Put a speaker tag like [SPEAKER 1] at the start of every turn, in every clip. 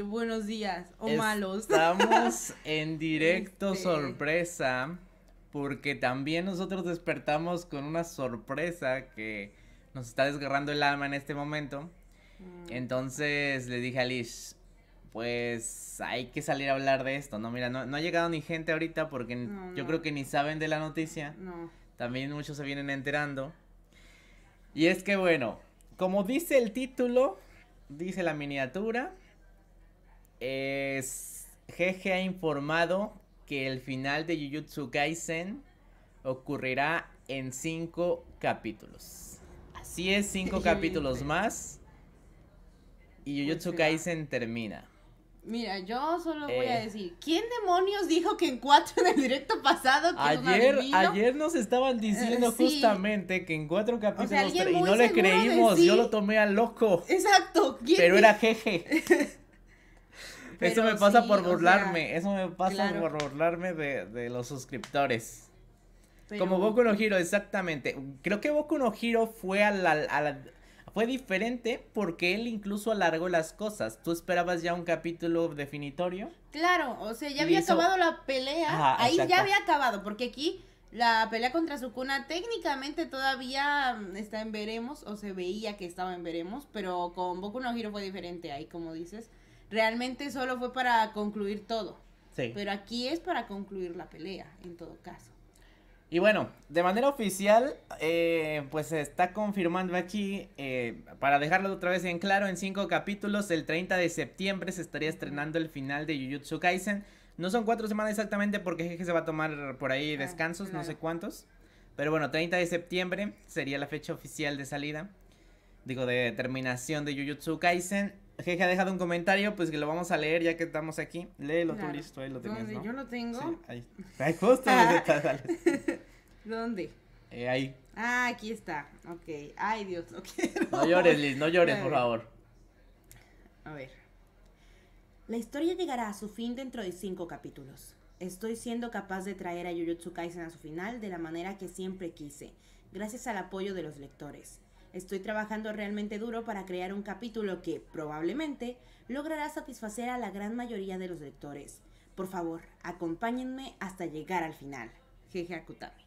[SPEAKER 1] buenos días o malos.
[SPEAKER 2] Estamos en directo este, sorpresa porque también nosotros despertamos con una sorpresa que nos está desgarrando el alma en este momento. Mm. Entonces le dije a Liz pues hay que salir a hablar de esto, ¿no? Mira, no, ha llegado ni gente ahorita porque yo creo que ni saben de la noticia. También muchos se vienen enterando. Y es que bueno, como dice el título, dice la miniatura, es, Jeje ha informado que el final de Jujutsu Kaisen ocurrirá en cinco capítulos. Así es, cinco capítulos más. Y pues Jujutsu Kaisen termina.
[SPEAKER 1] Mira, yo solo voy a eh. decir, ¿quién demonios dijo que en cuatro en el directo pasado ayer, ayer
[SPEAKER 2] nos estaban eh, diciendo justamente que en cuatro capítulos y no le creímos, yo lo tomé al loco. Exacto. Pero era jeje.
[SPEAKER 1] Eso me pasa por burlarme, eso
[SPEAKER 2] me pasa por burlarme de, los suscriptores. Como Boku no Hiro, exactamente. Creo que Boku no Giro fue a la, fue diferente porque él incluso alargó las cosas. ¿Tú esperabas ya un capítulo definitorio?
[SPEAKER 1] Claro, o sea, ya había acabado la pelea. Ahí ya había acabado, porque aquí la pelea contra Sukuna técnicamente todavía mm, está en veremos, o se veía que estaba en veremos, pero con Boku no Hiro fue diferente ahí, como dices realmente solo fue para concluir todo. Sí. Pero aquí es para concluir la pelea, en todo caso.
[SPEAKER 2] Y bueno, de manera oficial, eh, pues se está confirmando aquí, eh, para dejarlo otra vez en claro, en cinco capítulos, el 30 de septiembre se estaría estrenando el final de Jujutsu Kaisen. No son cuatro semanas exactamente porque que se va a tomar por ahí ah, descansos, no sé cuántos. Pero bueno, 30 de septiembre sería la fecha oficial de salida, digo, de terminación de Jujutsu Kaisen. Jeje ha dejado un comentario, pues que lo vamos a leer ya que estamos aquí. Léelo tú, listo, ahí lo tenías, ¿Dónde? ¿no? Yo lo tengo. Sí, ahí. justo
[SPEAKER 1] ¿Dónde? Eh, ahí. Ah, aquí está. Ok. Ay, Dios, lo No llores, Liz, no llores, por favor. A ver. La historia llegará a su fin dentro de cinco capítulos. Estoy siendo capaz de traer a Yuyutsu Kaisen a su final de la manera que siempre quise, gracias al apoyo de los lectores. Estoy trabajando realmente duro para crear un capítulo que, probablemente, logrará satisfacer a la gran mayoría de los lectores. Por favor, acompáñenme hasta llegar al final. Jeje Akutami.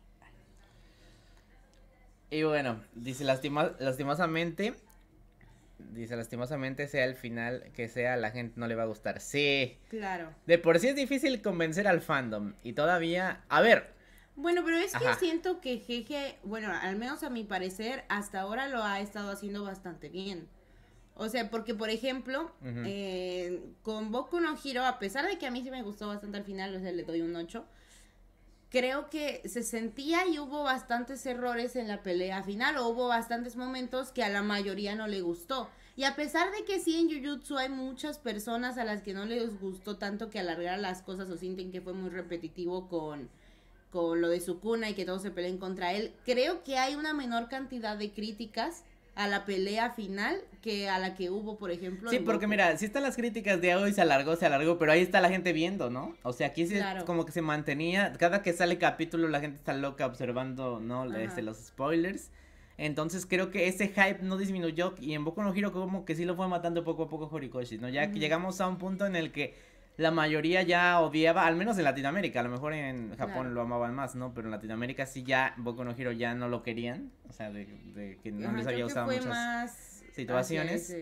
[SPEAKER 2] Y bueno, dice lastimosamente, dice lastimosamente sea el final que sea, la gente no le va a gustar. Sí. Claro. De por sí es difícil convencer al fandom. Y todavía, a ver,
[SPEAKER 1] bueno, pero es que siento que Jeje, bueno, al menos a mi parecer, hasta ahora lo ha estado haciendo bastante bien. O sea, porque por ejemplo, eh, con Boku no Hiro, a pesar de que a mí sí me gustó bastante al final, o sea, le doy un 8, creo que se sentía y hubo bastantes errores en la pelea final, o hubo bastantes momentos que a la mayoría no le gustó. Y a pesar de que sí en Jujutsu hay muchas personas a las que no les gustó tanto que alargar las cosas o sienten que fue muy repetitivo con, con lo de su cuna y que todos se peleen contra él, creo que hay una menor cantidad de críticas a la pelea final que a la que hubo, por ejemplo. Sí, porque
[SPEAKER 2] mira, si están las críticas de hoy, se alargó, se alargó, pero ahí está la gente viendo, ¿no? O sea, aquí se, como que se mantenía, cada que sale capítulo la gente está loca observando, ¿no? Este, los spoilers. Entonces creo que ese hype no disminuyó y en Boku no giro como que sí lo fue matando poco a poco Horikoshi, ¿no? Ya que llegamos a un punto en el que la mayoría ya odiaba, al menos en Latinoamérica, a lo mejor en Japón lo amaban más, ¿no? Pero en Latinoamérica sí ya Boku no Hero ya no lo querían, o sea, de, que no les había usado
[SPEAKER 1] muchas
[SPEAKER 2] situaciones.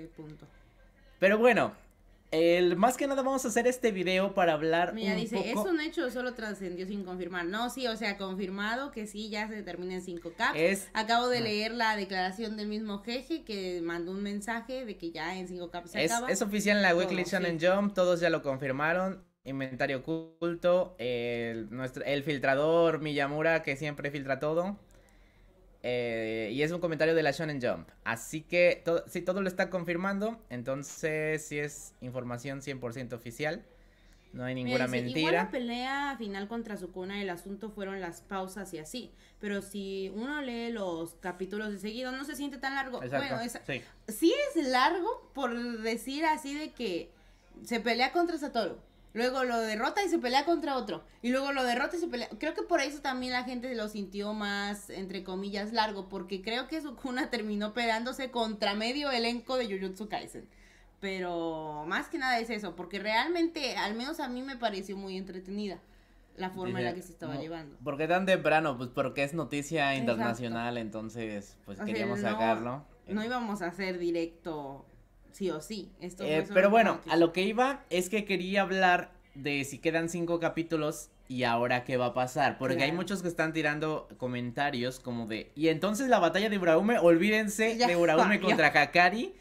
[SPEAKER 2] Pero bueno, el, más que nada vamos a hacer este video para hablar Mira, dice, es un
[SPEAKER 1] hecho, solo trascendió sin confirmar. No, sí, o sea, confirmado que sí, ya se termina en 5 caps. Es... Acabo de leer la declaración del mismo jeje que mandó un mensaje de que ya en 5 caps se es, acaba. Es oficial en la Weekly Jump,
[SPEAKER 2] todos ya lo confirmaron. Inventario oculto, nuestro, el filtrador Miyamura que siempre filtra todo. Eh, y es un comentario de la Shonen Jump. Así que si todo lo está confirmando. Entonces, sí es información 100% oficial. No hay ninguna mentira. Igual la
[SPEAKER 1] pelea final contra Sukuna, el asunto fueron las pausas y así. Pero si uno lee los capítulos de seguido, no se siente tan largo. sí. es largo por decir así de que se pelea contra Satoru. Luego lo derrota y se pelea contra otro. Y luego lo derrota y se pelea. Creo que por eso también la gente lo sintió más, entre comillas, largo. Porque creo que Sukuna terminó peleándose contra medio elenco de Jujutsu Kaisen. Pero más que nada es eso. Porque realmente, al menos a mí me pareció muy entretenida la forma en la que se estaba llevando.
[SPEAKER 2] ¿Por qué tan temprano? Pues porque es noticia internacional. Entonces, pues queríamos sacarlo. No
[SPEAKER 1] íbamos a hacer directo sí o sí. Esto eh, pero bueno,
[SPEAKER 2] a lo que iba es que quería hablar de si quedan cinco capítulos y ahora qué va a pasar. Porque hay muchos que están tirando comentarios como de. Y entonces la batalla de Uraume, olvídense de Uraume contra Hakari.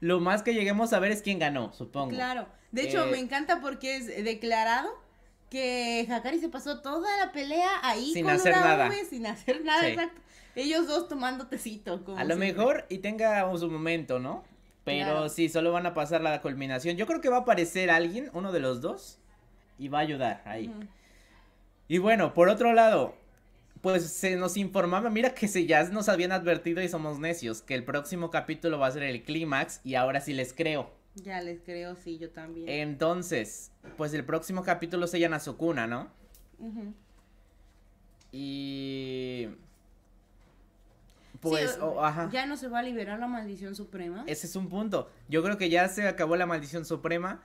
[SPEAKER 2] Lo más que lleguemos a ver es quién ganó, supongo. Claro. De hecho, eh, me
[SPEAKER 1] encanta porque es declarado que Hakari se pasó toda la pelea ahí sin con hacer nada. sin hacer nada, Ellos dos tomando tecito. a lo
[SPEAKER 2] mejor y tengamos un momento, ¿no? Pero sí, solo van a pasar la culminación. Yo creo que va a aparecer alguien, uno de los dos, y va a ayudar ahí. Y bueno, por otro lado, pues se nos informaba, mira que se ya nos habían advertido y somos necios, que el próximo capítulo va a ser el clímax y ahora sí les creo.
[SPEAKER 1] Ya les creo, sí, yo también.
[SPEAKER 2] Entonces, pues el próximo capítulo se llama Sukuna, ¿no? Y pues, Ya
[SPEAKER 1] no se va a liberar la maldición suprema.
[SPEAKER 2] Ese es un punto. Yo creo que ya se acabó la maldición suprema.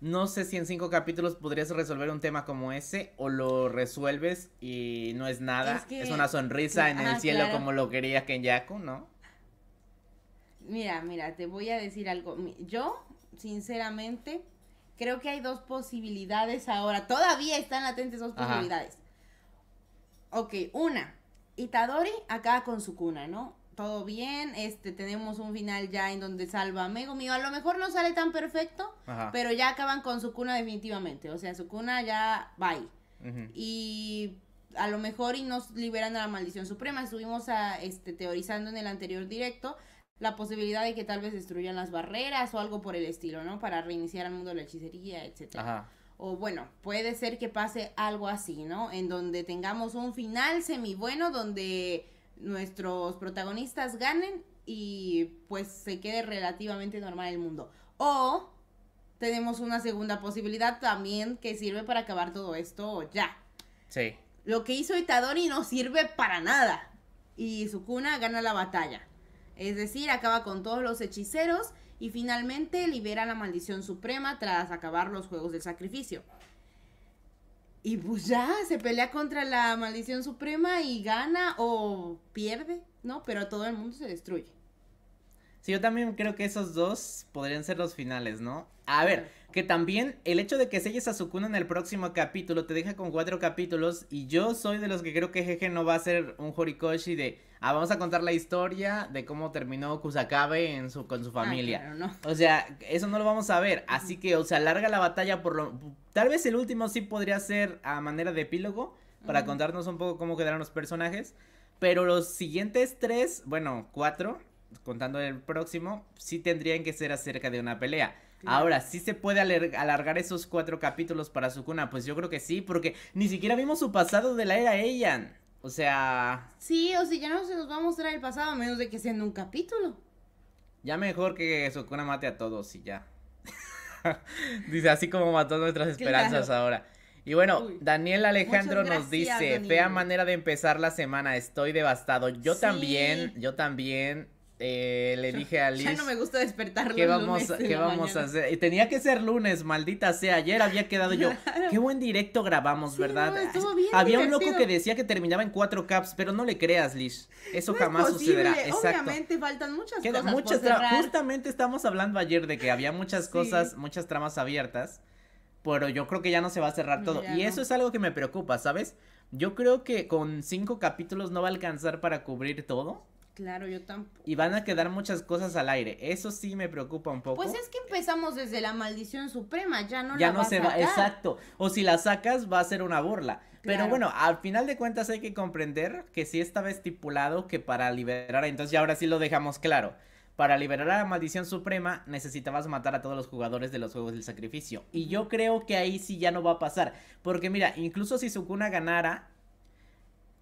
[SPEAKER 2] No sé si en cinco capítulos podrías resolver un tema como ese o lo resuelves y no es nada. Es, una sonrisa en el cielo como lo quería Kenyaku, ¿no?
[SPEAKER 1] Mira, mira, te voy a decir algo. Yo, sinceramente, creo que hay dos posibilidades ahora. Todavía están latentes dos posibilidades. Ok, una, Itadori acá con su cuna, ¿no? Todo bien, este, tenemos un final ya en donde salva a Megumi. A lo mejor no sale tan perfecto, pero ya acaban con su cuna definitivamente. O sea, su cuna ya va Y a lo mejor y nos liberan de la maldición suprema. Estuvimos a, ah, este, teorizando en el anterior directo la posibilidad de que tal vez destruyan las barreras o algo por el estilo, ¿no? Para reiniciar al mundo de la hechicería, etc o bueno, puede ser que pase algo así, ¿no? En donde tengamos un final semi bueno donde nuestros protagonistas ganen y pues se quede relativamente normal el mundo. O tenemos una segunda posibilidad también que sirve para acabar todo esto ya. Sí. Lo que hizo Itadori no sirve para nada. Y Sukuna gana la batalla. Es decir, acaba con todos los hechiceros y finalmente libera la maldición suprema tras acabar los juegos del sacrificio. Y pues ya, se pelea contra la maldición suprema y gana o pierde, ¿no? Pero todo el mundo se destruye.
[SPEAKER 2] Sí, yo también creo que esos dos podrían ser los finales, ¿no? A ver, que también el hecho de que selles a Sukuna en el próximo capítulo te deja con cuatro capítulos y yo soy de los que creo que Jeje no va a ser un Horikoshi de ah, vamos a contar la historia de cómo terminó Kusakabe en su, con su ah, familia. claro, no. O sea, eso no lo vamos a ver. Así que, o sea, larga la batalla por lo... Tal vez el último sí podría ser a manera de epílogo, para contarnos un poco cómo quedaron los personajes. Pero los siguientes tres, bueno, cuatro, contando el próximo, sí tendrían que ser acerca de una pelea. Ahora, ¿sí se puede alargar esos cuatro capítulos para Sukuna? Pues yo creo que sí, porque ni siquiera vimos su pasado de la era Eian. O sea.
[SPEAKER 1] Sí, o si ya no se nos va a mostrar el pasado, a menos de que sea en un capítulo.
[SPEAKER 2] Ya mejor que una mate a todos y ya. dice, así como mató nuestras esperanzas ahora. Y bueno, Daniel Alejandro nos dice, fea manera de empezar la semana, estoy devastado. Yo también, yo también, eh, le dije a Liz. Ya no
[SPEAKER 1] me gusta despertar ¿Qué vamos, ¿qué vamos
[SPEAKER 2] a hacer? Y tenía que ser lunes, maldita sea. Ayer había quedado yo. Qué buen directo grabamos, ¿verdad?
[SPEAKER 1] Había un loco que decía
[SPEAKER 2] que terminaba en cuatro caps, pero no le creas, Liz. Eso jamás sucederá. Exacto. Obviamente
[SPEAKER 1] faltan muchas cosas. Muchas
[SPEAKER 2] Justamente estamos hablando ayer de que había muchas cosas, muchas tramas abiertas. Pero yo creo que ya no se va a cerrar todo. y eso es algo que me preocupa, ¿sabes? Yo creo que con cinco capítulos no va a alcanzar para cubrir todo.
[SPEAKER 1] Claro, yo tampoco.
[SPEAKER 2] Y van a quedar muchas cosas al aire. Eso sí me preocupa un poco. Pues es
[SPEAKER 1] que empezamos desde la maldición suprema, ya no ya no se va, exacto.
[SPEAKER 2] O si la sacas va a ser una burla. Pero bueno, al final de cuentas hay que comprender que sí estaba estipulado que para liberar, entonces ya ahora sí lo dejamos claro. Para liberar a la maldición suprema necesitabas matar a todos los jugadores de los juegos del sacrificio. Y yo creo que ahí sí ya no va a pasar. Porque mira, incluso si Sukuna ganara,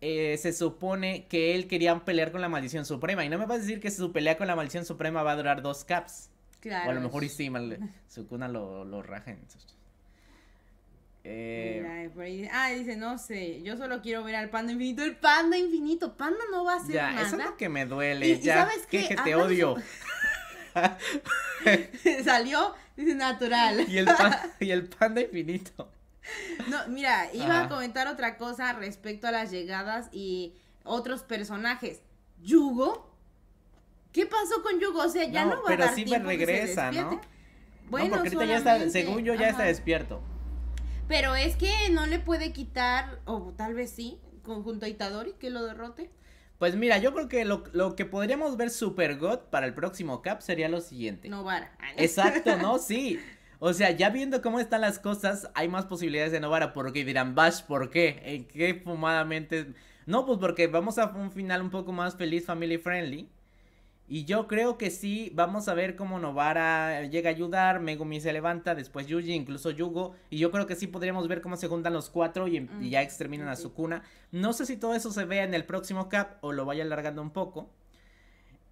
[SPEAKER 2] eh, se supone que él quería pelear con la maldición suprema. Y no me vas a decir que su pelea con la maldición suprema va a durar dos caps.
[SPEAKER 1] Claro. O a lo mejor y sí, mal,
[SPEAKER 2] lo, lo eh,
[SPEAKER 1] ah, dice, no sé, yo solo quiero ver al panda infinito. El panda infinito, panda no va a ser ya, nada. Eso es lo que
[SPEAKER 2] me duele. ya, Que, te odio.
[SPEAKER 1] Salió, dice natural. Y el,
[SPEAKER 2] y el panda infinito.
[SPEAKER 1] No, mira, iba a comentar otra cosa respecto a las llegadas y otros personajes. Yugo. ¿Qué pasó con Yugo? O sea, ya no, va a dar Pero sí me regresa, ¿no? Bueno, no, porque ya está, según yo, ya está despierto. Pero es que no le puede quitar, o tal vez sí, conjunto a Itadori, que lo derrote.
[SPEAKER 2] Pues mira, yo creo que lo, lo que podríamos ver Super God para el próximo cap sería lo siguiente.
[SPEAKER 1] Novara. Ah, Exacto, ¿no?
[SPEAKER 2] Sí. O sea, ya viendo cómo están las cosas, hay más posibilidades de Novara. Porque dirán, Bash, ¿por qué? ¿En qué fumadamente? No, pues porque vamos a un final un poco más feliz, family friendly. Y yo creo que sí, vamos a ver cómo Novara llega a ayudar, Megumi se levanta, después Yuji, incluso Yugo, y yo creo que sí podríamos ver cómo se juntan los cuatro y, em, ya mm, exterminan a Sukuna. No sé si todo eso se vea en el próximo cap o lo vaya alargando un poco,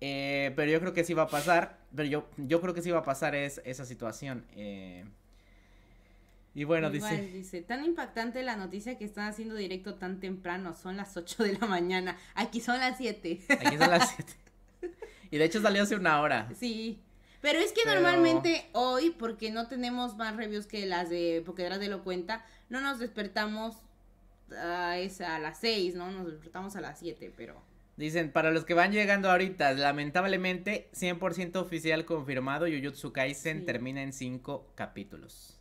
[SPEAKER 2] eh, pero yo creo que sí va a pasar. Pero yo, yo creo que sí va a pasar es, esa situación. Eh. y bueno, dice...
[SPEAKER 1] Tan impactante la noticia que están haciendo directo tan temprano. Son las 8 de la mañana. Aquí son las 7. Aquí
[SPEAKER 2] son las 7. Y de hecho salió hace una hora. Sí.
[SPEAKER 1] Pero es que normalmente hoy, porque no tenemos más reviews que las de Pokedras de lo cuenta, no nos despertamos es a las 6, ¿no? Nos despertamos a las 7, pero.
[SPEAKER 2] Dicen, para los que van llegando ahorita, lamentablemente, 100% oficial confirmado, Jujutsu Kaisen termina en 5 capítulos.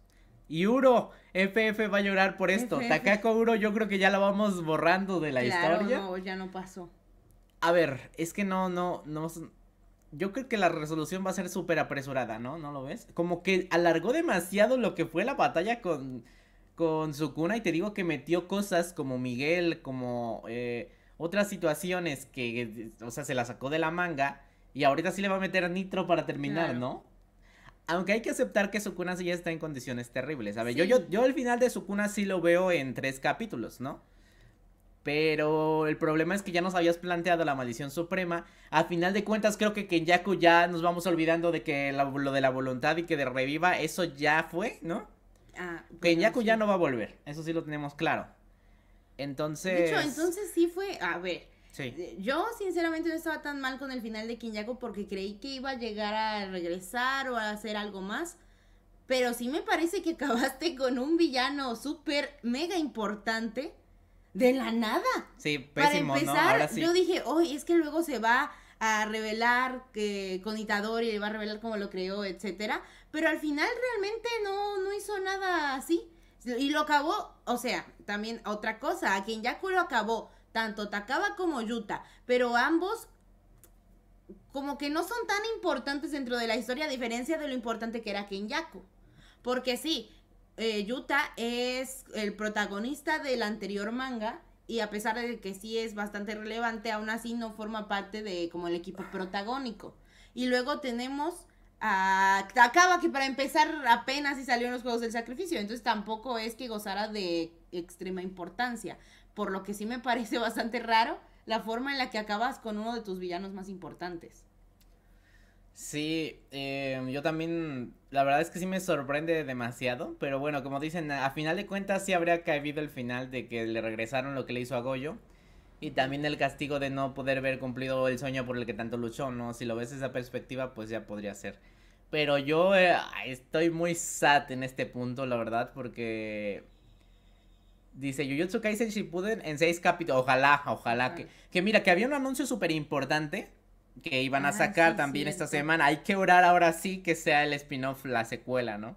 [SPEAKER 2] Y Uro, FF va a llorar por esto. Takako Uro, yo creo que ya la vamos borrando de la historia.
[SPEAKER 1] No, ya no pasó.
[SPEAKER 2] A ver, es que no, no, no. Yo creo que la resolución va a ser súper apresurada, ¿no? ¿No lo ves? Como que alargó demasiado lo que fue la batalla con, con Sukuna y te digo que metió cosas como Miguel, como. Eh, otras situaciones que, o sea, se la sacó de la manga y ahorita sí le va a meter nitro para terminar, ¿no? Aunque hay que aceptar que Sukuna sí ya está en condiciones terribles. A ver, yo, yo, yo el final de Sukuna sí lo veo en tres capítulos, ¿no? Pero el problema es que ya nos habías planteado la maldición suprema. A final de cuentas, creo que Kenyaku ya nos vamos olvidando de que lo de la voluntad y que de reviva, eso ya fue, ¿no? Ah, Kenyaku ya no va a volver. Eso sí lo tenemos claro. Entonces. De hecho, entonces
[SPEAKER 1] sí fue. A ver. Eh, yo sinceramente no estaba tan mal con el final de Kinyako porque creí que iba a llegar a regresar o a hacer algo más. Pero sí me parece que acabaste con un villano súper mega importante de la nada.
[SPEAKER 2] Sí, pésimo, Para empezar, Ahora sí. yo
[SPEAKER 1] dije, hoy es que luego se va a revelar que con Itadori le va a revelar cómo lo creó, etcétera, pero al final realmente no no hizo nada así. Y lo acabó, o sea, también otra cosa, a quien lo acabó, tanto Takaba como Yuta, pero ambos como que no son tan importantes dentro de la historia, a diferencia de lo importante que era Kenyaku. Porque sí, eh, Yuta es el protagonista del anterior manga, y a pesar de que sí es bastante relevante, aún así no forma parte de como el equipo protagónico. Y luego tenemos acaba que para empezar apenas y salió en los Juegos del Sacrificio, entonces tampoco es que gozara de extrema importancia, por lo que sí me parece bastante raro la forma en la que acabas con uno de tus villanos más importantes.
[SPEAKER 2] Sí, eh, yo también, la verdad es que sí me sorprende demasiado, pero bueno, como dicen, a final de cuentas sí habría caído el final de que le regresaron lo que le hizo a Goyo. Y también el castigo de no poder ver cumplido el sueño por el que tanto luchó, ¿no? Si lo ves desde esa perspectiva, pues ya podría ser. Pero yo eh, estoy muy sat en este punto, la verdad, porque... Dice Yuyutsu Kaisen Shippuden en seis capítulos. Ojalá, ojalá. Que, que mira, que había un anuncio súper importante que iban a sacar también esta semana. Hay que orar ahora sí que sea el spin-off, la secuela, ¿no?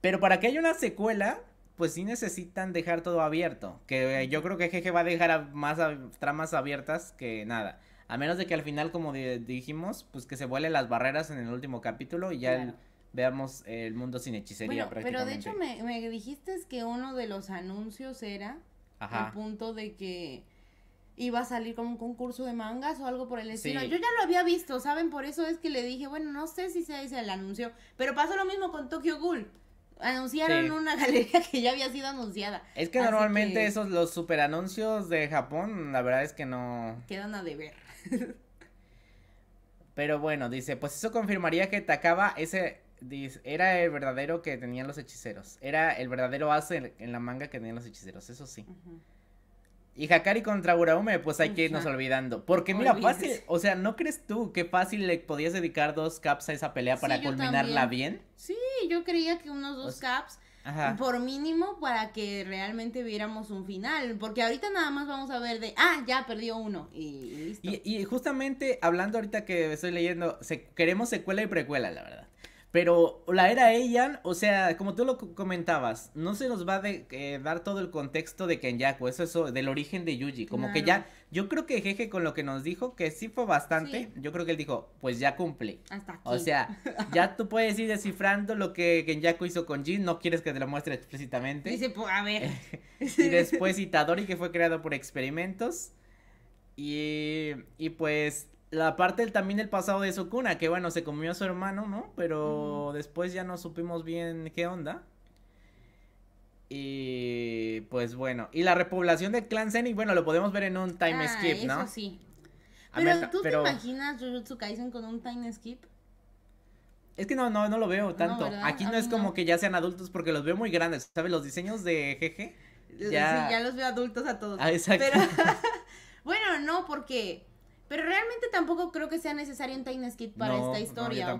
[SPEAKER 2] Pero para que haya una secuela, pues sí necesitan dejar todo abierto. Que yo creo que Jeje va a dejar más tramas abiertas que nada. A menos de que al final, como dijimos, pues que se vuelen las barreras en el último capítulo y ya veamos el mundo sin hechicería prácticamente. Pero
[SPEAKER 1] de hecho me, dijiste que uno de los anuncios era Ajá. el punto de que iba a salir como un concurso de mangas o algo por el estilo. Yo ya lo había visto, ¿saben? Por eso es que le dije, bueno, no sé si se dice el anuncio, pero pasó lo mismo con Tokyo Ghoul. Anunciaron una galería que ya había sido anunciada. Es que normalmente esos
[SPEAKER 2] los superanuncios de Japón, la verdad es que no
[SPEAKER 1] quedan a deber.
[SPEAKER 2] Pero bueno, dice, pues eso confirmaría que Takaba ese era el verdadero que tenían los hechiceros. Era el verdadero as en, la manga que tenían los hechiceros, eso sí. Y Hakari contra Uraume, pues hay que irnos olvidando. Porque mira, fácil, o sea, ¿no crees tú que fácil le podías dedicar dos caps a esa pelea para culminarla bien?
[SPEAKER 1] Sí, yo creía que unos dos caps por mínimo para que realmente viéramos un final, porque ahorita nada más vamos a ver de, ah,
[SPEAKER 2] ya perdió uno y listo. Y, y justamente hablando ahorita que estoy leyendo, se, queremos secuela y precuela, la verdad. Pero la era ella o sea, como tú lo comentabas, no se nos va a eh, dar todo el contexto de Kenyaku, eso es del origen de Yuji. Como que ya, yo creo que Jeje con lo que nos dijo, que sí fue bastante, yo creo que él dijo, pues ya cumple. O sea, ya tú puedes ir descifrando lo que Kenyaku hizo con Jin, no quieres que te lo muestre explícitamente. Dice, pues, a
[SPEAKER 1] ver.
[SPEAKER 2] y después Itadori, que fue creado por experimentos. Y, y pues la parte del, también del pasado de Sukuna, que bueno, se comió a su hermano, ¿no? Pero después ya no supimos bien qué onda. Y pues bueno, y la repoblación de Clan y bueno, lo podemos ver en un time ah, skip, ¿no? Eso sí. Pero tú te imaginas
[SPEAKER 1] Jujutsu Kaisen con un time skip?
[SPEAKER 2] Es que no, no, no lo veo tanto. Aquí no es como que ya sean adultos porque los veo muy grandes, ¿sabes? Los diseños de GG. Ya... Sí, ya
[SPEAKER 1] los veo adultos a todos. Ah, exacto. Pero... bueno, no, porque pero realmente tampoco creo que sea necesario un Tiny skip para esta historia,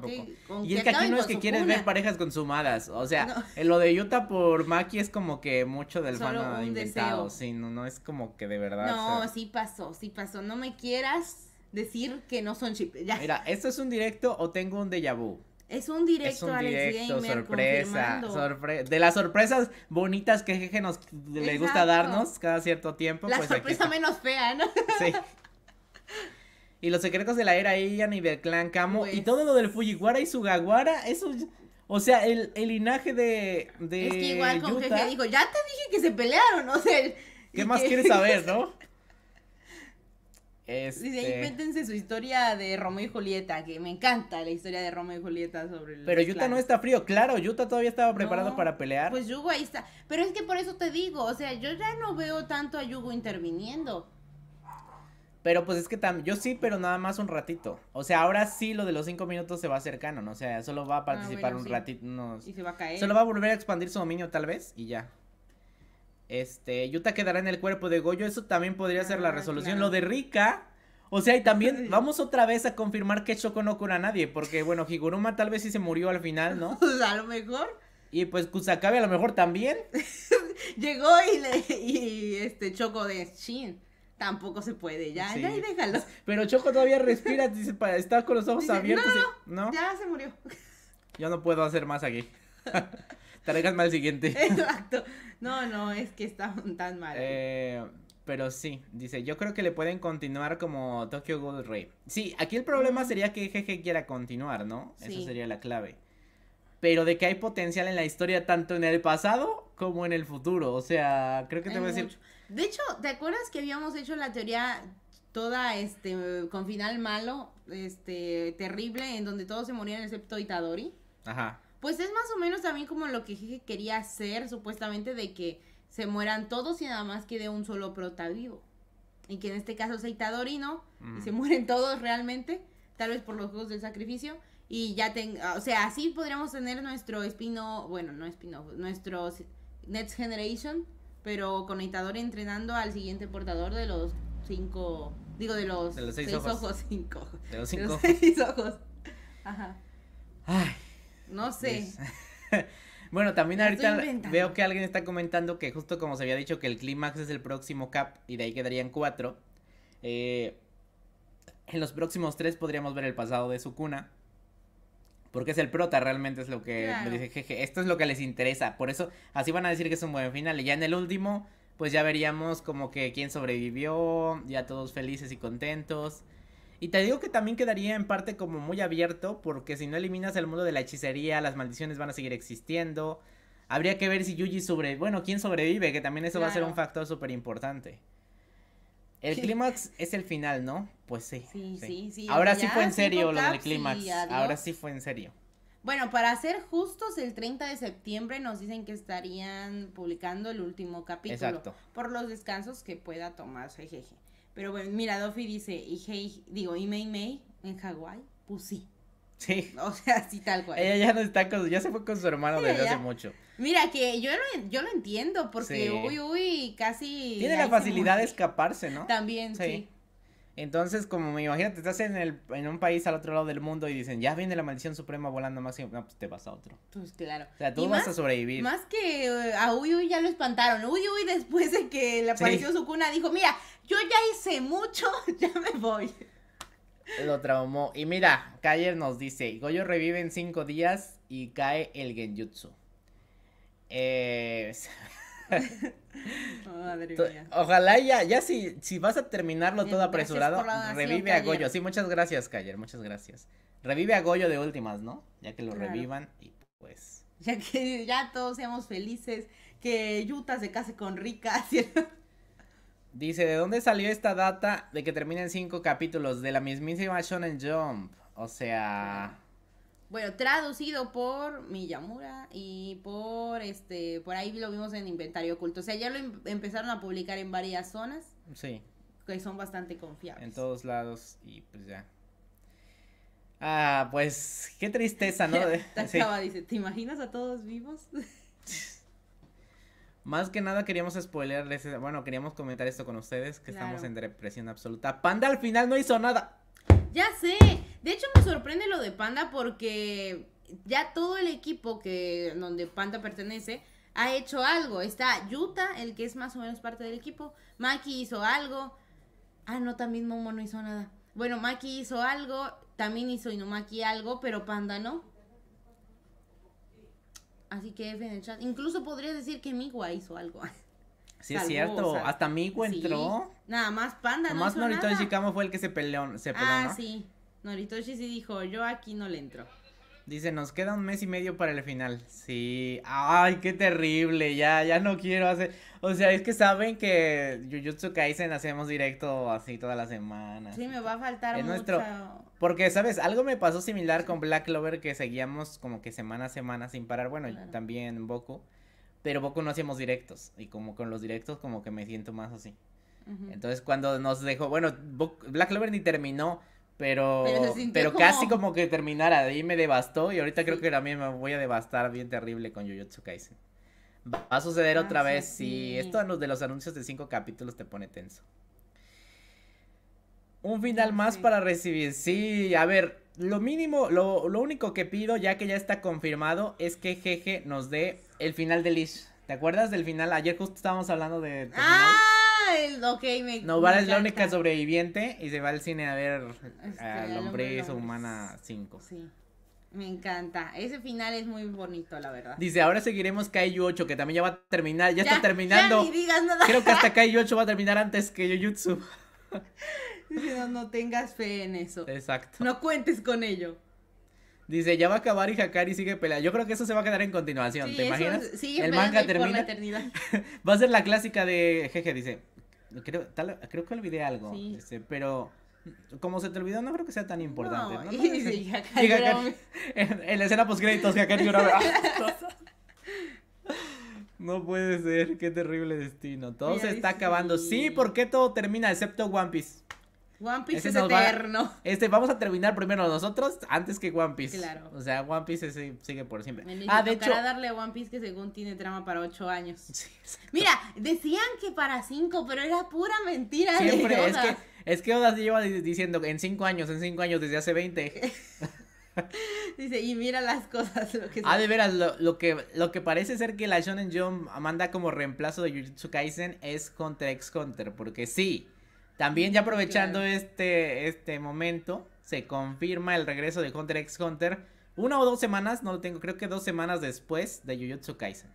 [SPEAKER 1] no, y es que, aquí no es que quieres ver
[SPEAKER 2] parejas consumadas, o sea, en lo de Utah por Maki es como que mucho del ha inventado, sí, no, es como que de verdad. No,
[SPEAKER 1] sí pasó, sí pasó, no me quieras decir que no son chip. Mira,
[SPEAKER 2] ¿esto es un directo o tengo un déjà vu?
[SPEAKER 1] Es un directo, Gamer, sorpresa,
[SPEAKER 2] de las sorpresas bonitas que Jeje nos le gusta darnos cada cierto tiempo. La pues sorpresa
[SPEAKER 1] menos fea,
[SPEAKER 2] ¿no? Sí, y los secretos de la era ella y del clan Camo y pues. todo lo del Fujiwara y su Sugawara, eso... O sea, el, linaje de, de Es que igual con Yuta, dijo,
[SPEAKER 1] ya te dije que se pelearon,
[SPEAKER 2] o sea... ¿Qué más quieres saber, no? Este... Sí, ahí invéntense
[SPEAKER 1] su historia de Romeo y Julieta, que me encanta la historia de Romeo y Julieta sobre Pero Yuta no
[SPEAKER 2] está frío, claro, Yuta todavía estaba preparado para pelear. Pues
[SPEAKER 1] Yugo ahí está. Pero es que por eso te digo, o sea, yo ya no veo tanto a Yugo interviniendo.
[SPEAKER 2] Pero pues es que yo sí, pero nada más un ratito. O sea, ahora sí lo de los cinco minutos se va a no no O sea, solo va a ah, participar un ratito. Y
[SPEAKER 1] se va a caer. Solo
[SPEAKER 2] va a volver a expandir su dominio tal vez y ya. Este, Yuta quedará en el cuerpo de Goyo. Eso también podría ser la ah, resolución. Lo de Rika. O sea, y también vamos otra vez a confirmar que Choco no cura a nadie. Porque, bueno, Higuruma tal vez sí se murió al final, ¿no? a lo mejor. Y pues Kusakabe a lo mejor también.
[SPEAKER 1] Llegó y, y este Choco de Shin tampoco se puede, ya, ya, y déjalos.
[SPEAKER 2] Pero Choco todavía respira, dice, para con los ojos abiertos.
[SPEAKER 1] No, ya se murió.
[SPEAKER 2] Yo no puedo hacer más aquí. Te más al siguiente.
[SPEAKER 1] Exacto. No, no, es que está tan mal.
[SPEAKER 2] Eh, pero sí, dice, yo creo que le pueden continuar como Tokyo Gold Ray. Sí, aquí el problema mm. sería que Jeje quiera continuar, ¿no? eso Esa sería la clave. Pero de que hay potencial en la historia tanto en el pasado como en el futuro. O sea, creo que te voy a decir,
[SPEAKER 1] de hecho, ¿te acuerdas que habíamos hecho la teoría toda este con final malo, este terrible en donde todos se morían excepto Itadori? Ajá. Pues es más o menos también como lo que quería hacer supuestamente de que se mueran todos y nada más quede un solo prota vivo. Y que en este caso sea Itadori, ¿no? Y se mm. mueren todos realmente, tal vez por los juegos del sacrificio. Y ya tenga, o sea, así podríamos tener nuestro Spino, bueno, no Spino, nuestro Next Generation, pero conectador entrenando al siguiente portador de los cinco, digo de los,
[SPEAKER 2] seis, ojos. De los
[SPEAKER 1] cinco. seis ojos. Ajá. Ay. No sé.
[SPEAKER 2] bueno, también ahorita veo que alguien está comentando que justo como se había dicho que el clímax es el próximo cap y de ahí quedarían cuatro. Eh, en los próximos tres podríamos ver el pasado de su cuna porque es el prota, realmente es lo que dice jeje, esto es lo que les interesa, por eso así van a decir que es un buen final, y ya en el último, pues ya veríamos como que quién sobrevivió, ya todos felices y contentos. Y te digo que también quedaría en parte como muy abierto, porque si no eliminas el mundo de la hechicería, las maldiciones van a seguir existiendo. Habría que ver si Yuji sobre, bueno, quién sobrevive, que también eso va a ser un factor súper importante. El clímax es el final, ¿no? Pues sí. Sí, sí, sí. Ahora sí fue en serio lo del clímax. Ahora sí fue en serio.
[SPEAKER 1] Bueno, para ser justos, el 30 de septiembre nos dicen que estarían publicando el último capítulo. Exacto. Por los descansos que pueda tomar. jeje. Pero bueno, mira, Doffy dice, y hey, digo, y Mei May en Hawái, pues sí. Sí. O sea, así tal cual. Ella ya
[SPEAKER 2] no está con, ya se fue con su hermano desde hace mucho.
[SPEAKER 1] Mira, que yo lo, entiendo, porque uy, uy, casi. Tiene la facilidad
[SPEAKER 2] de escaparse, ¿no?
[SPEAKER 1] También, sí.
[SPEAKER 2] Entonces, como me imagino, estás en, el, en un país al otro lado del mundo y dicen, ya viene la maldición suprema volando más no, pues te vas a otro.
[SPEAKER 1] Pues claro. O sea, tú vas a
[SPEAKER 2] sobrevivir. Más
[SPEAKER 1] que eh, a Uy Uy ya lo espantaron. Uy Uy después de que le apareció su cuna dijo, mira, yo ya hice mucho, ya me voy.
[SPEAKER 2] Lo traumó. Y mira, Kayer nos dice, Goyo revive en cinco días y cae el genjutsu. Eh... Madre mía. Ojalá ya, ya si, si vas a terminarlo todo apresurado, revive a Goyo. Sí, muchas gracias, Cayer, muchas gracias. Revive a Goyo de últimas, ¿no? Ya que lo revivan y pues.
[SPEAKER 1] Ya que ya todos seamos felices, que Yuta se case con Rika, ¿cierto?
[SPEAKER 2] Dice, ¿de dónde salió esta data de que terminen cinco capítulos de la mismísima Shonen Jump? O sea,
[SPEAKER 1] bueno, traducido por Miyamura y por este, por ahí lo vimos en Inventario Oculto. O sea, ya lo em-, empezaron a publicar en varias zonas. Sí. Que son bastante confiables.
[SPEAKER 2] En todos lados y pues ya. Ah, pues qué tristeza, ¿no? Estaba
[SPEAKER 1] dice, ¿te imaginas a todos vivos?
[SPEAKER 2] Más que nada queríamos spoilerles, eh, bueno, queríamos comentar esto con ustedes, que estamos en depresión absoluta. Panda al final no hizo nada.
[SPEAKER 1] Ya sé. De hecho, me sorprende lo de Panda porque ya todo el equipo que donde Panda pertenece ha hecho algo. Está Yuta, el que es más o menos parte del equipo. Maki hizo algo. Ah, no, también Momo no hizo nada. Bueno, Maki hizo algo, también hizo Inumaki algo, pero Panda no. Así que F en el chat. Incluso podría decir que Miwa hizo algo.
[SPEAKER 2] Sí, es cierto. Hasta Miku entró.
[SPEAKER 1] Nada más Panda. Nada más Noritoshi
[SPEAKER 2] Kamo fue el que se peleó. Se peleó ah,
[SPEAKER 1] sí. Noritoshi sí dijo, yo aquí no le entro.
[SPEAKER 2] Dice, nos queda un mes y medio para el final. Sí. Ay, qué terrible. Ya, ya no quiero hacer. O sea, es que saben que Jujutsu Kaisen hacemos directo así toda la semana. Sí,
[SPEAKER 1] me va a faltar mucho.
[SPEAKER 2] Porque, ¿sabes? Algo me pasó similar con Black Clover que seguíamos como que semana a semana sin parar. Bueno, también Boku pero poco no hacíamos directos y como con los directos como que me siento más así. Entonces cuando nos dejó, bueno, Black Clover ni terminó, pero pero, casi como que terminara, ahí me devastó y ahorita creo que también me voy a devastar bien terrible con Jujutsu Kaisen. Va a suceder ah, otra vez, sí. sí. Esto de los anuncios de cinco capítulos te pone tenso. Un final más para recibir. Sí, a ver, lo mínimo, lo, único que pido, ya que ya está confirmado, es que Jeje nos dé el final de Lish. ¿Te acuerdas del final? Ayer justo estábamos hablando de... ¡Ah!
[SPEAKER 1] ok, me Novara es la
[SPEAKER 2] única sobreviviente y se va al cine a ver este, a Humana 5. Sí.
[SPEAKER 1] Me encanta. Ese final es muy bonito, la verdad.
[SPEAKER 2] Dice, ahora seguiremos Kaiju 8, que también ya va a terminar. Ya, está terminando. Creo que hasta Kaiju 8 va a terminar antes que yo Jujutsu.
[SPEAKER 1] no tengas fe en eso. Exacto. No cuentes con ello.
[SPEAKER 2] Dice, ya va a acabar y Hakari sigue peleando. Yo creo que eso se va a quedar en continuación, ¿te imaginas? el manga
[SPEAKER 1] termina.
[SPEAKER 2] va a ser la clásica de jeje, dice. Creo, creo que olvidé algo, pero como se te olvidó, no creo que sea tan importante.
[SPEAKER 1] No,
[SPEAKER 2] en, la escena post Hakari lloraba. No puede ser, qué terrible destino. Todo se está acabando. Sí. Porque todo termina excepto One Piece?
[SPEAKER 1] One Piece es eterno.
[SPEAKER 2] este, vamos a terminar primero nosotros antes que One Piece. Claro. O sea, One Piece sigue por siempre. ah, de hecho.
[SPEAKER 1] darle a One Piece que según tiene trama para ocho años. Mira, decían que para cinco, pero era pura mentira. Siempre, es que,
[SPEAKER 2] es que Oda se lleva diciendo que en cinco años, en cinco años, desde hace veinte.
[SPEAKER 1] Dice, y mira las cosas. ah, de
[SPEAKER 2] veras, lo, que, lo que parece ser que la Shonen Jump manda como reemplazo de Jujutsu Kaisen es Contra X Counter, porque sí, también ya aprovechando este, este momento, se confirma el regreso de Hunter x Hunter una o dos semanas, no lo tengo, creo que dos semanas después de Jujutsu Kaisen.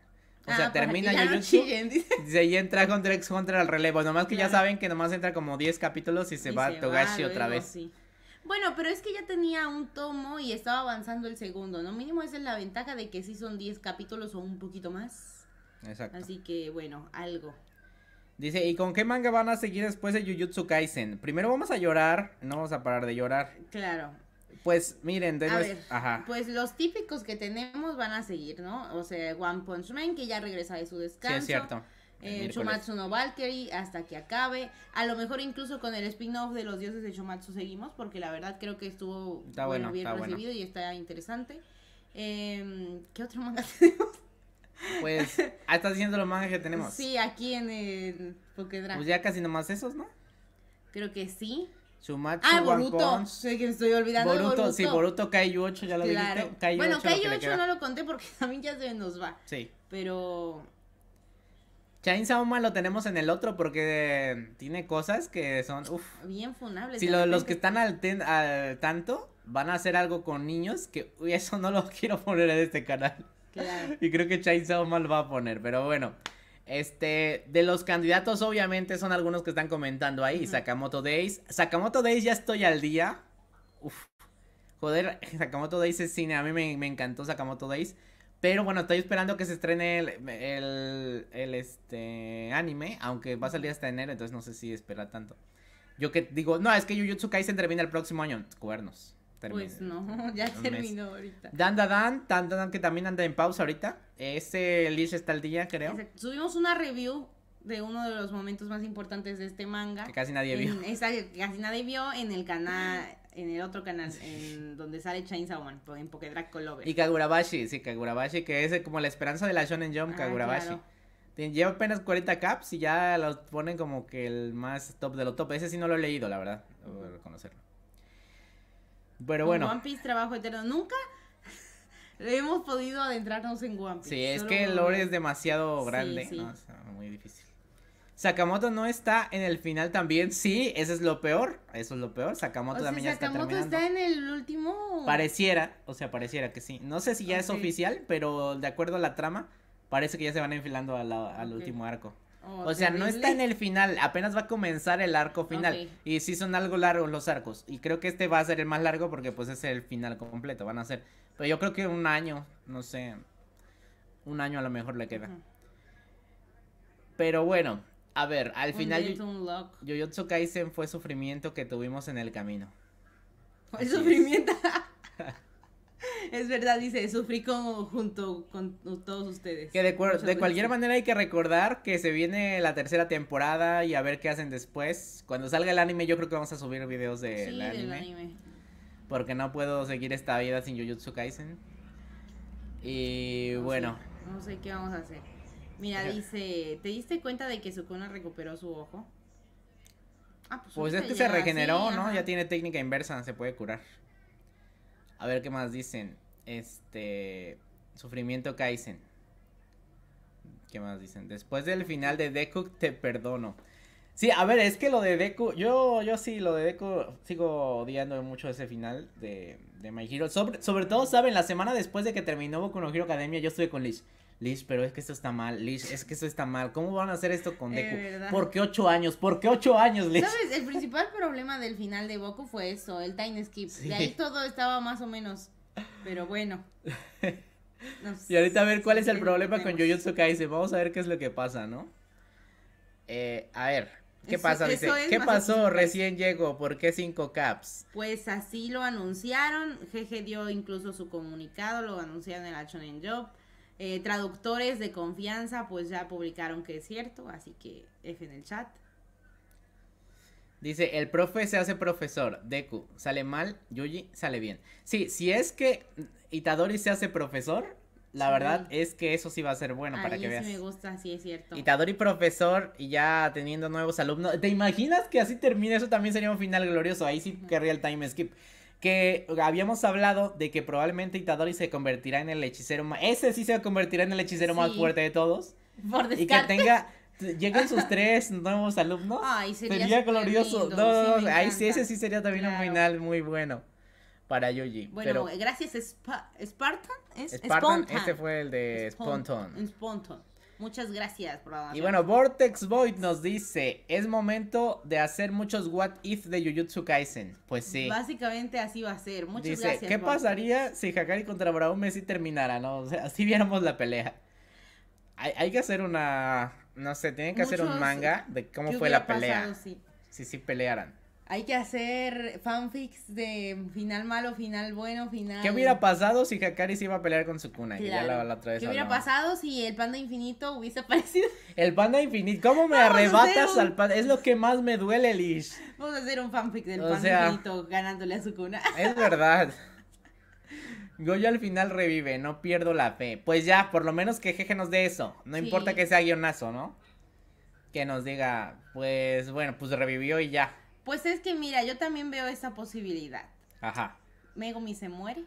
[SPEAKER 2] O sea, ah, termina Jujutsu. dice. y entra Hunter x Hunter al relevo. Nomás que ya saben que nomás entra como 10 capítulos y se va a Togashi otra vez.
[SPEAKER 1] Bueno, pero es que ya tenía un tomo y estaba avanzando el segundo, ¿no? Mínimo esa es la ventaja de que sí son 10 capítulos o un poquito más. Exacto. Así que, bueno, algo.
[SPEAKER 2] Dice, ¿y con qué manga van a seguir después de Jujutsu Kaisen? Primero vamos a llorar, no vamos a parar de llorar. Claro. Pues miren, de a ver, Ajá.
[SPEAKER 1] pues los típicos que tenemos van a seguir, ¿no? O sea, One Punch Man que ya regresa de su descanso. es cierto. Eh, Shumatsu no Valkyrie hasta que acabe. A lo mejor incluso con el spin-off de los dioses de Shumatsu seguimos porque la verdad creo que estuvo bien recibido y está interesante. Em, ¿Qué otro manga tenemos?
[SPEAKER 2] Pues, ah, estás diciendo los mangas que tenemos. Sí,
[SPEAKER 1] aquí en el Dragon. Pues
[SPEAKER 2] ya casi nomás esos, ¿no?
[SPEAKER 1] Creo que sí.
[SPEAKER 2] ah, Boruto.
[SPEAKER 1] Sé que me estoy olvidando Boruto, Boruto. Sí,
[SPEAKER 2] Boruto Kaiju 8, ya lo viste dijiste. bueno, 8, Kaiju 8 no
[SPEAKER 1] lo conté porque también ya se nos va. Sí. Pero
[SPEAKER 2] Chain Man lo tenemos en el otro porque tiene cosas que son uf.
[SPEAKER 1] bien funables. Si los que
[SPEAKER 2] están al, tanto van a hacer algo con niños que eso no lo quiero poner en este canal y creo que Chainsaw mal va a poner, pero bueno. Este, de los candidatos, obviamente, son algunos que están comentando ahí. Sakamoto Days. Sakamoto Days ya estoy al día. Uf. Joder, Sakamoto Days es cine. A mí me, encantó Sakamoto Days. Pero bueno, estoy esperando que se estrene el, este, anime. Aunque va a salir hasta enero, entonces no sé si espera tanto. Yo que digo, no, es que Jujutsu se termina el próximo año. Cuernos. Pues
[SPEAKER 1] no, ya terminó ahorita.
[SPEAKER 2] Dan, Dan, Dan, Dan, que también anda en pausa ahorita. Ese Lish está al día, creo.
[SPEAKER 1] Subimos una review de uno de los momentos más importantes de este manga. Que casi nadie vio. Esa, casi nadie vio en el canal, en el otro canal, en donde sale Chainsaw Man, en Colover. Y
[SPEAKER 2] Kagurabashi, sí, Kagurabashi, que es como la esperanza de la Shonen Jump, ah, Kagurabashi. Lleva apenas 40 caps y ya los ponen como que el más top de lo top. Ese sí no lo he leído, la verdad, Debo reconocerlo. Pero bueno. One
[SPEAKER 1] trabajo eterno. Nunca hemos podido adentrarnos en One Piece. Sí, es que el lore es
[SPEAKER 2] demasiado grande. muy difícil. Sakamoto no está en el final también. Sí, eso es lo peor. Eso es lo peor. Sakamoto también ya está
[SPEAKER 1] en el último. Pareciera,
[SPEAKER 2] o sea, pareciera que sí. No sé si ya es oficial, pero de acuerdo a la trama, parece que ya se van enfilando al, último arco. Oh, o sea, no está en el final, apenas va a comenzar el arco final. Y sí son algo largos los arcos. Y creo que este va a ser el más largo porque pues es el final completo. Van a ser, pero yo creo que un año, no sé, un año a lo mejor le queda. Pero bueno, a ver, al final Yoyotsu Kaisen fue sufrimiento que tuvimos en el camino. Fue sufrimiento.
[SPEAKER 1] Es verdad, dice, sufrí con, junto con todos ustedes. Que de, de cualquier manera
[SPEAKER 2] hay que recordar que se viene la tercera temporada y a ver qué hacen después. Cuando salga el anime yo creo que vamos a subir videos de sí, del anime. Porque no puedo seguir esta vida sin Jujutsu Kaisen. Y bueno.
[SPEAKER 1] no sé qué vamos a hacer. Mira, dice, ¿te diste cuenta de que Sukuna recuperó su ojo? Ah, pues, pues es que se regeneró, ¿no? Ya
[SPEAKER 2] tiene técnica inversa, se puede curar. A ver qué más dicen. Este. Sufrimiento Kaizen. ¿Qué más dicen? Después del final de Deku, te perdono. Sí, a ver, es que lo de Deku, yo, yo sí, lo de Deku, sigo odiando mucho ese final de, de My Hero. Sobre, todo, ¿saben? La semana después de que terminó Boku no Hero Academia, yo estuve con Lich. Liz, pero es que esto está mal, Liz, es que esto está mal, ¿cómo van a hacer esto con Deku? Porque ¿Por qué ocho años? ¿Por qué ocho años, Liz?
[SPEAKER 1] ¿Sabes? El principal problema del final de Boku fue eso, el time skip. Sí. De ahí todo estaba más o menos, pero bueno.
[SPEAKER 2] y ahorita a ver cuál es el problema con con Jujutsu Kaisen, vamos a ver qué es lo que pasa, ¿no? Eh, a ver, ¿Qué pasa? ¿qué pasó? Recién llegó, ¿por qué cinco caps?
[SPEAKER 1] Pues así lo anunciaron, Jeje dio incluso su comunicado, lo anunciaron en Action Shonen Job. Eh, traductores de confianza, pues ya publicaron que es cierto, así que F en el chat.
[SPEAKER 2] Dice, el profe se hace profesor. Deku, sale mal, Yuji, sale bien. Sí, si es que Itadori se hace profesor, la verdad es que eso sí va a ser bueno para que veas. Sí
[SPEAKER 1] me gusta, sí es cierto.
[SPEAKER 2] Itadori profesor y ya teniendo nuevos alumnos. ¿Te imaginas que así termina? Eso también sería un final glorioso. Ahí sí querría el time skip que habíamos hablado de que probablemente Itadori se convertirá en el hechicero más... Ese sí se convertirá en el hechicero más fuerte de todos. y que tenga... Lleguen sus tres nuevos alumnos.
[SPEAKER 1] sería, sería glorioso. no, ahí
[SPEAKER 2] sí, ese sí sería también un final muy bueno para Yuji. Bueno,
[SPEAKER 1] gracias Spartan. este
[SPEAKER 2] fue el de Sponton.
[SPEAKER 1] Sponton. Muchas gracias, Y bueno,
[SPEAKER 2] Vortex Void nos dice, es momento de hacer muchos what if de Jujutsu Kaisen. Pues sí.
[SPEAKER 1] Básicamente así va a ser. Muchas dice, gracias. ¿Qué
[SPEAKER 2] pasaría si Hakari contra Braum Messi terminara, no? viéramos la pelea. Hay, que hacer una, no sé, tienen que hacer un manga de cómo fue la pelea. si sí. Si sí pelearan.
[SPEAKER 1] Hay que hacer fanfics de final malo, final bueno, final. ¿Qué hubiera
[SPEAKER 2] pasado si Hakari se iba a pelear con su cuna? ya La, otra vez ¿Qué hubiera
[SPEAKER 1] pasado si el panda infinito hubiese
[SPEAKER 2] aparecido? El panda infinito. ¿Cómo me arrebatas al panda? Es lo que más me duele, Lish.
[SPEAKER 1] Vamos a hacer un fanfic del panda infinito ganándole a Sukuna.
[SPEAKER 2] Es verdad. Goyo al final revive, no pierdo la fe. Pues ya, por lo menos que Jeje nos dé eso. No importa que sea guionazo, ¿no? Que nos diga, pues bueno, pues revivió y ya.
[SPEAKER 1] Pues es que mira, yo también veo esa posibilidad. Ajá. Megumi se muere.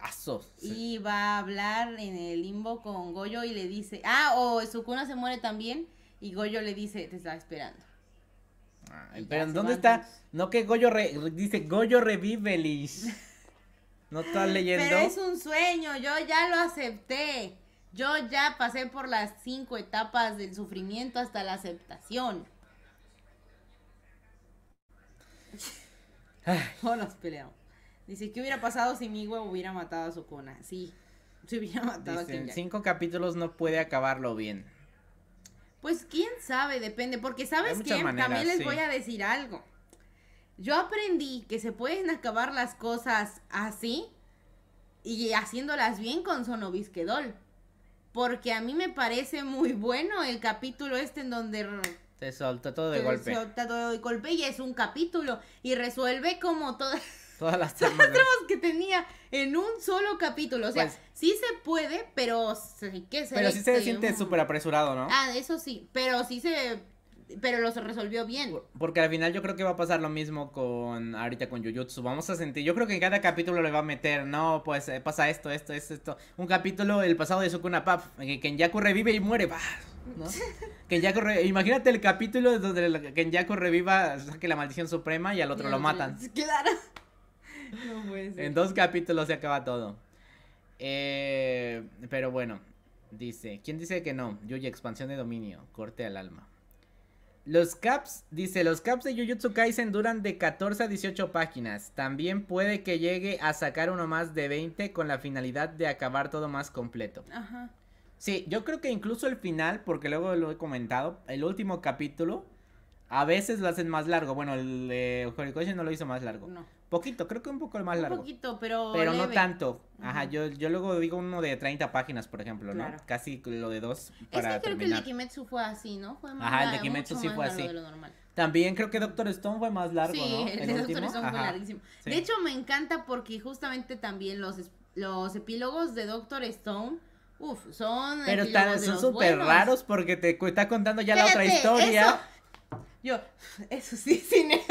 [SPEAKER 2] Asos. Y
[SPEAKER 1] va a hablar en el limbo con Goyo y le dice, ah, o Sukuna se muere también y Goyo le dice, te estaba esperando.
[SPEAKER 2] Ah, pero ¿dónde está? No que Goyo re, dice, Goyo revive, Liz. No está leyendo. Pero es
[SPEAKER 1] un sueño, yo ya lo acepté. Yo ya pasé por las cinco etapas del sufrimiento hasta la aceptación. o nos peleamos. Dice, ¿qué hubiera pasado si Miguel hubiera matado a cuna? Sí, se hubiera matado a
[SPEAKER 2] Cinco capítulos no puede acabarlo bien.
[SPEAKER 1] Pues quién sabe, depende, porque sabes que también les voy a decir algo. Yo aprendí que se pueden acabar las cosas así y haciéndolas bien con Sonobisquedol. Porque a mí me parece muy bueno el capítulo este en donde
[SPEAKER 2] se solta todo de golpe. Se solta
[SPEAKER 1] todo de golpe y es un capítulo. Y resuelve como todas,
[SPEAKER 2] todas las tramas
[SPEAKER 1] que tenía en un solo capítulo. O sea, pues sí se puede, pero que se Pero sí se siente
[SPEAKER 2] súper apresurado, ¿no?
[SPEAKER 1] Ah, eso sí. Pero sí se. Pero se resolvió bien.
[SPEAKER 2] Porque al final yo creo que va a pasar lo mismo con ahorita con Jujutsu. Vamos a sentir. Yo creo que en cada capítulo le va a meter. No, pues eh, pasa esto, esto, esto, esto. Un capítulo, el pasado de Sukuna ya Kenyaku eh, revive y muere. va... Imagínate el capítulo donde Kenyaku reviva, la maldición suprema y al otro lo matan.
[SPEAKER 1] Claro. En dos
[SPEAKER 2] capítulos se acaba todo. Eh, pero bueno, dice, ¿quién dice que no? Yuji, expansión de dominio, corte al alma. Los caps, dice, los caps de Jujutsu Kaisen duran de 14 a 18 páginas. También puede que llegue a sacar uno más de 20 con la finalidad de acabar todo más completo. Ajá. Sí, yo creo que incluso el final, porque luego lo he comentado, el último capítulo, a veces lo hacen más largo. Bueno, el de Horikoshi no lo hizo más largo. No. Poquito, creo que un poco el más largo. Un
[SPEAKER 1] poquito, pero. Pero no tanto.
[SPEAKER 2] Ajá, yo, luego digo uno de 30 páginas, por ejemplo, ¿no? Casi lo de dos. Para es que creo que el de
[SPEAKER 1] Kimetsu fue así, ¿no? Fue más Ajá, el de Kimetsu sí fue así.
[SPEAKER 2] También creo que Doctor Stone fue más largo, sí, ¿no? El, de Doctor Stone fue larguísimo.
[SPEAKER 1] De hecho, me encanta porque justamente también los, los epílogos de Doctor Stone Uf, son. Eh, Pero son súper raros
[SPEAKER 2] porque te está contando ya la otra historia.
[SPEAKER 1] Yo, eso sí, cine.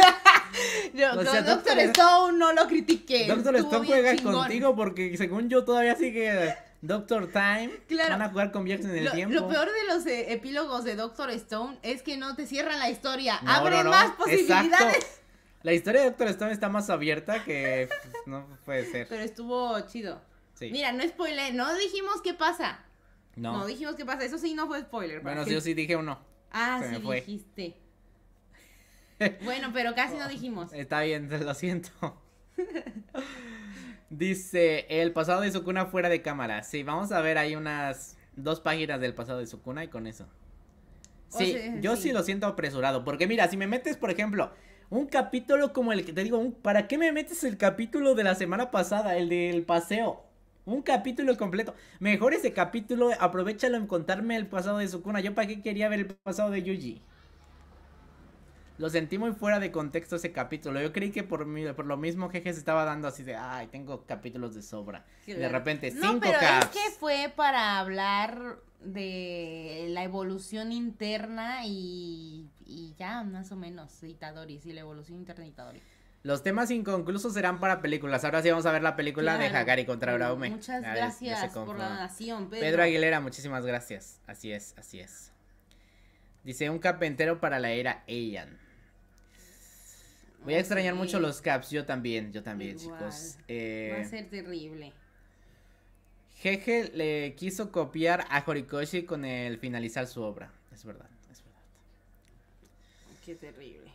[SPEAKER 1] yo, Doctor, e- Stone no lo critiqué. Doctor Stone juega contigo
[SPEAKER 2] porque según yo todavía sigue Doctor Time. Van a jugar con viajes en el tiempo. Lo peor
[SPEAKER 1] de los eh, epílogos de Doctor Stone es que no te cierran la historia. abre más posibilidades.
[SPEAKER 2] La historia de Doctor Stone está más abierta que pues, no puede ser. Pero
[SPEAKER 1] estuvo chido. Mira, no spoiler, no dijimos qué pasa. No. No dijimos qué pasa, eso sí no fue spoiler. Bueno, yo
[SPEAKER 2] sí dije uno. Ah, sí dijiste.
[SPEAKER 1] bueno, pero casi no oh,
[SPEAKER 2] dijimos. Está bien, lo siento. Dice, el pasado de Sukuna fuera de cámara. Sí, vamos a ver, hay unas dos páginas del pasado de Sukuna y con eso. Sí, yo sí. lo siento apresurado, porque mira, si me metes, por ejemplo, un capítulo como el que te digo, ¿para qué me metes el capítulo de la semana pasada, el del paseo? Un capítulo completo. Mejor ese capítulo, aprovechalo en contarme el pasado de Sukuna. Yo para qué quería ver el pasado de Yuji. Lo sentí muy fuera de contexto ese capítulo. Yo creí que por, por lo mismo Jeje se estaba dando así de, ay, tengo capítulos de sobra. De repente, no, pero es que
[SPEAKER 1] fue para hablar de la evolución interna y, y ya, más o menos, Itadori, sí, la evolución interna de Itadori.
[SPEAKER 2] Los temas inconclusos serán para películas. Ahora sí vamos a ver la película de Hagari contra Braume. Muchas gracias por la donación, Pedro. Pedro Aguilera, muchísimas gracias. Así es, así es. Dice, un capentero para la era Ayan. Voy a extrañar mucho los caps, yo también, yo también, chicos. Va a eh, ser
[SPEAKER 1] terrible.
[SPEAKER 2] Jeje le quiso copiar a Horikoshi con el finalizar su obra. Es verdad, es verdad.
[SPEAKER 1] Qué terrible.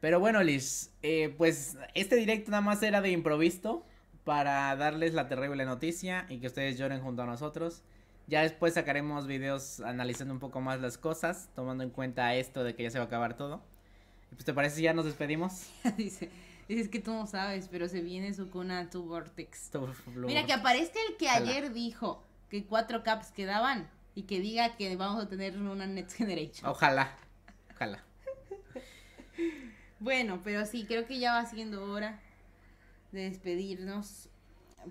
[SPEAKER 2] Pero bueno, Liz, eh, pues este directo nada más era de improviso para darles la terrible noticia y que ustedes lloren junto a nosotros. Ya después sacaremos videos analizando un poco más las cosas, tomando en cuenta esto de que ya se va a acabar todo. Pues, ¿Te parece si ya nos despedimos?
[SPEAKER 1] Dice, es que tú no sabes, pero se viene su cona tu Vortex.
[SPEAKER 2] Mira, que aparezca
[SPEAKER 1] el que ayer dijo que cuatro caps quedaban y que diga que vamos a tener una Next Generation.
[SPEAKER 2] Ojalá, ojalá.
[SPEAKER 1] Bueno, pero sí, creo que ya va siendo hora de despedirnos.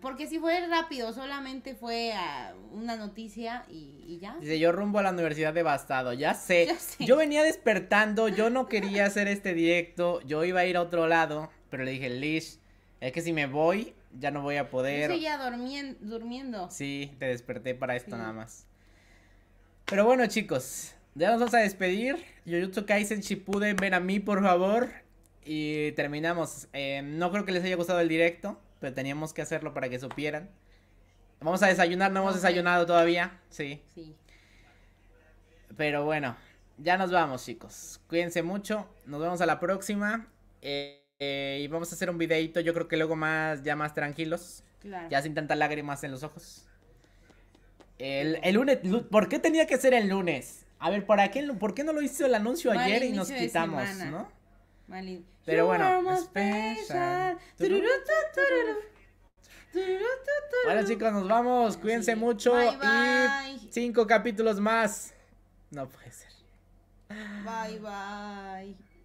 [SPEAKER 1] Porque si fue rápido, solamente fue ah, una noticia y, ya. Dice,
[SPEAKER 2] yo rumbo a la universidad devastado, ya sé. sé. Yo venía despertando, yo no quería hacer este directo, yo iba a ir a otro lado, pero le dije, Lish, es que si me voy, ya no voy a poder. Yo seguía
[SPEAKER 1] durmiendo.
[SPEAKER 2] Sí, te desperté para esto nada más. Pero bueno, chicos, ya nos vamos a despedir. Yoyutsu Kaisen pude, ven a mí, por favor. Y terminamos. Eh, no creo que les haya gustado el directo, pero teníamos que hacerlo para que supieran. Vamos a desayunar, no hemos desayunado todavía. Sí. Sí. Pero bueno, ya nos vamos, chicos. Cuídense mucho. Nos vemos a la próxima. Eh, eh, y vamos a hacer un videito, yo creo que luego más, ya más tranquilos. Ya sin tantas lágrimas en los ojos. El, el lunes, ¿por qué tenía que ser el lunes? A ver, ¿para qué, ¿por qué no lo hizo el anuncio ayer y nos quitamos, no? Pero bueno, especial. Bueno chicos, nos vamos. Cuídense mucho. Y cinco capítulos más. No puede ser.
[SPEAKER 1] Bye bye.